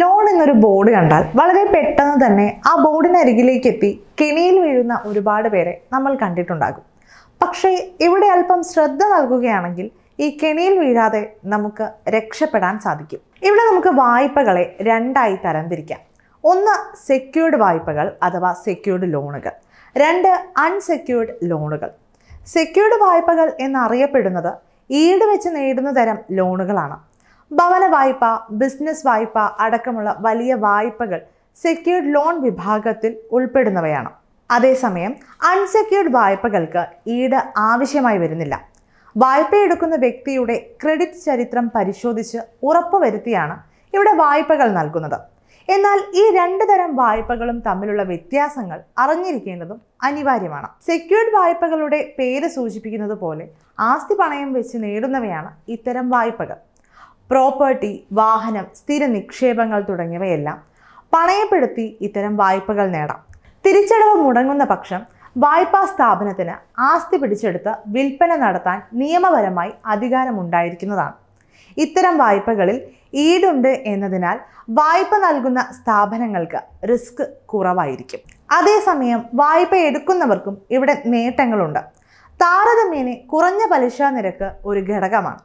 loan എന്നൊരു board കണ്ടാൽ വളരെ പെട്ടെന്ന് തന്നെ ആ ബോർഡിന് അരികിലേക്ക് എത്തി കെണിയിൽ വീഴുന്ന ഒരുപാട് പേരെ നമ്മൾ കണ്ടിട്ടുണ്ടാകും പക്ഷേ ഇവിടെ അല്പം ശ്രദ്ധ നൽകുകയാണെങ്കിൽ ഈ കെണിയിൽ വീഴാതെ നമുക്ക് രക്ഷപ്പെടാൻ സാധിക്കും ഇവിടെ നമുക്ക് വായ്പകളെ രണ്ടായി തരംതിരിക്കാം ഒന്ന് സെക്യൂർഡ് വായ്പകൾ അഥവാ സെക്യൂർഡ് ലോണുകൾ രണ്ട് അൺസെക്യൂർഡ് ലോണുകൾ സെക്യൂർഡ് വായ്പകൾ എന്നറിയപ്പെടുന്നത് ഈട് വെച്ച് നേടുന്ന തരം ലോണുകളാണ് ഭവന വായ്പ ബിസിനസ് വായ്പ അടക്കമുള്ള വലിയ വായ്പകൾ സെക്യൂർഡ് ലോൺ വിഭാഗത്തിൽ ഉൾപ്പെടുന്നവയാണ് അതേസമയം അൺസെക്യൂർഡ് വായ്പകൾക്ക് ഈട് ആവശ്യമായി വരുന്നില്ല വായ്പയെടുക്കുന്ന വ്യക്തിയുടെ ക്രെഡിറ്റ് ചരിത്രം പരിശോധിച്ച് ഉറപ്പുവരുത്തിയാണ് ഇവിടെ വായ്പകൾ നൽകുന്നത് എന്നാൽ ഈ രണ്ട് തരം വായ്പകളും തമ്മിലുള്ള വ്യത്യാസങ്ങൾ അറിഞ്ഞിരിക്കേണ്ടതും അനിവാര്യമാണ് സെക്യൂർഡ് വായ്പകളുടെ പേര് സൂചിപ്പിക്കുന്നത് പോലെ ആസ്തി പണയം വെച്ച് നേടുന്നവയാണ് ഇത്തരം വായ്പകൾ പ്രോപ്പർട്ടി വാഹനം സ്ഥിര നിക്ഷേപങ്ങൾ തുടങ്ങിയവയെല്ലാം പണയപ്പെടുത്തി ഇത്തരം വായ്പകൾ നേടാം തിരിച്ചടവ് മുടങ്ങുന്ന പക്ഷം വായ്പാ സ്ഥാപനത്തിന് ആസ്തി പിടിച്ചെടുത്ത് വിൽപ്പന നടത്താൻ നിയമപരമായി അധികാരമുണ്ടായിരിക്കുന്നതാണ് ഇത്തരം വായ്പകളിൽ ഈടുണ്ട് എന്നതിനാൽ വായ്പ നൽകുന്ന സ്ഥാപനങ്ങൾക്ക് റിസ്ക് കുറവായിരിക്കും അതേസമയം വായ്പ എടുക്കുന്നവർക്കും ഇവിടെ നേട്ടങ്ങളുണ്ട് താരതമ്യേനെ കുറഞ്ഞ പലിശ നിരക്ക് ഒരു ഘടകമാണ്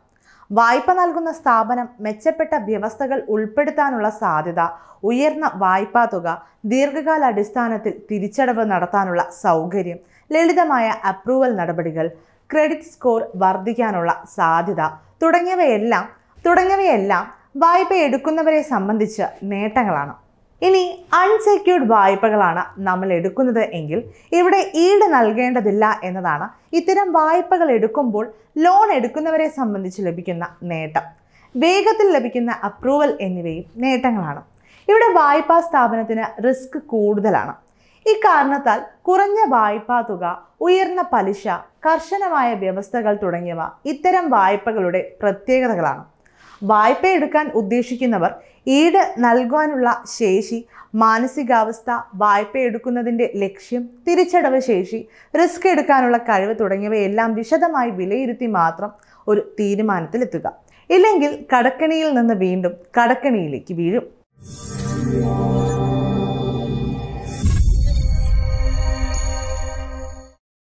വായ്പ നൽകുന്ന സ്ഥാപനം മെച്ചപ്പെട്ട വ്യവസ്ഥകൾ ഉൾപ്പെടുത്താനുള്ള സാധ്യത ഉയർന്ന വായ്പാ തുക ദീർഘകാല അടിസ്ഥാനത്തിൽ തിരിച്ചടവ് നടത്താനുള്ള സൗകര്യം ലളിതമായ അപ്രൂവൽ നടപടികൾ ക്രെഡിറ്റ് സ്കോർ വർദ്ധിക്കാനുള്ള സാധ്യത തുടങ്ങിയവയെല്ലാം തുടങ്ങിയവയെല്ലാം വായ്പ എടുക്കുന്നവരെ സംബന്ധിച്ച് നേട്ടങ്ങളാണ് ഇനി അൺസെക്യൂർഡ് വായ്പകളാണ് നമ്മൾ എടുക്കുന്നത് എങ്കിൽ ഇവിടെ ഈട് നൽകേണ്ടതില്ല എന്നതാണ് ഇത്തരം വായ്പകൾ എടുക്കുമ്പോൾ ലോൺ എടുക്കുന്നവരെ സംബന്ധിച്ച് ലഭിക്കുന്ന നേട്ടം വേഗത്തിൽ ലഭിക്കുന്ന അപ്രൂവൽ എന്നിവയും നേട്ടങ്ങളാണ് ഇവിടെ വായ്പാ സ്ഥാപനത്തിന് റിസ്ക് കൂടുതലാണ് ഇക്കാരണത്താൽ കുറഞ്ഞ വായ്പാ തുക ഉയർന്ന പലിശ കർശനമായ വ്യവസ്ഥകൾ തുടങ്ങിയവ ഇത്തരം വായ്പകളുടെ പ്രത്യേകതകളാണ് എടുക്കാൻ ഉദ്ദേശിക്കുന്നവർ ഈട് നൽകുവാനുള്ള ശേഷി മാനസികാവസ്ഥ എടുക്കുന്നതിൻ്റെ ലക്ഷ്യം തിരിച്ചടവ് ശേഷി റിസ്ക് എടുക്കാനുള്ള കഴിവ് തുടങ്ങിയവയെല്ലാം വിശദമായി വിലയിരുത്തി മാത്രം ഒരു തീരുമാനത്തിലെത്തുക ഇല്ലെങ്കിൽ കടക്കണിയിൽ നിന്ന് വീണ്ടും കടക്കണിയിലേക്ക് വീഴും